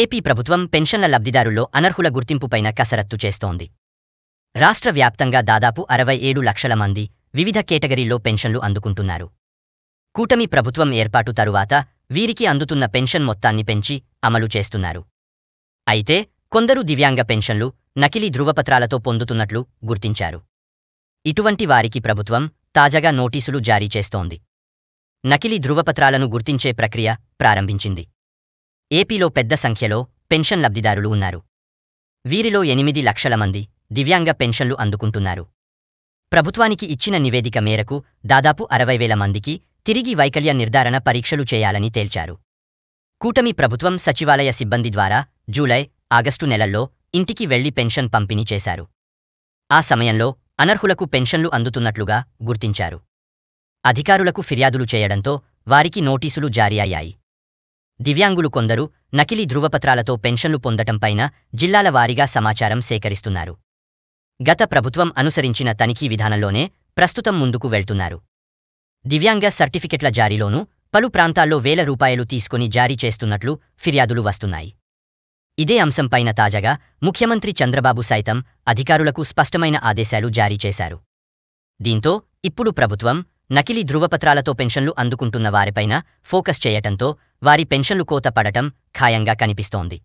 AP ప్రభుత్వం పెన్షన్ల లబ్ధిదారుల్లో అనర్హుల గుర్తింపుపైన కసరత్తు చేస్తోంది రాష్ట్ర వ్యాప్తంగా దాదాపు అరవై ఏడు లక్షల మంది వివిధ కేటగిరీల్లో పెన్షన్లు అందుకుంటున్నారు కూటమి ప్రభుత్వం ఏర్పాటు తరువాత వీరికి అందుతున్న పెన్షన్ మొత్తాన్ని పెంచి అమలు చేస్తున్నారు అయితే కొందరు దివ్యాంగ పెన్షన్లు నకిలీ ధృవపత్రాలతో పొందుతున్నట్లు గుర్తించారు ఇటువంటి వారికి ప్రభుత్వం తాజాగా నోటీసులు జారీ చేస్తోంది నకిలీ ధృవపత్రాలను గుర్తించే ప్రక్రియ ప్రారంభించింది ఏపీలో పెద్ద సంఖ్యలో పెన్షన్ లబ్ధిదారులు ఉన్నారు వీరిలో ఎనిమిది లక్షల మంది దివ్యాంగ పెన్షన్లు అందుకుంటున్నారు ప్రభుత్వానికి ఇచ్చిన నివేదిక మేరకు దాదాపు అరవై వేల మందికి తిరిగి వైకల్య నిర్ధారణ పరీక్షలు చేయాలని తేల్చారు కూటమి ప్రభుత్వం సచివాలయ సిబ్బంది ద్వారా జూలై ఆగస్టు నెలల్లో ఇంటికి వెళ్లి పెన్షన్ పంపిణీ చేశారు ఆ సమయంలో అనర్హులకు పెన్షన్లు అందుతున్నట్లుగా గుర్తించారు అధికారులకు ఫిర్యాదులు చేయడంతో వారికి నోటీసులు జారీ అయ్యాయి దివ్యాంగులు కొందరు నకిలీ ధృవపత్రాలతో పెన్షన్లు పొందటంపైన జిల్లాల వారీగా సమాచారం సేకరిస్తున్నారు గత ప్రభుత్వం అనుసరించిన తనిఖీ విధానంలోనే ప్రస్తుతం ముందుకు వెళ్తున్నారు దివ్యాంగ సర్టిఫికెట్ల జారీలోనూ పలు ప్రాంతాల్లో వేల రూపాయలు తీసుకుని జారీ చేస్తున్నట్లు ఫిర్యాదులు వస్తున్నాయి ఇదే అంశంపైన తాజాగా ముఖ్యమంత్రి చంద్రబాబు సైతం అధికారులకు స్పష్టమైన ఆదేశాలు జారీ చేశారు దీంతో ఇప్పుడు ప్రభుత్వం నకిలీ ధృవపత్రాలతో పెన్షన్లు అందుకుంటున్న వారిపైన ఫోకస్ చేయటంతో వారి పెన్షన్లు కోత పడటం ఖాయంగా కనిపిస్తోంది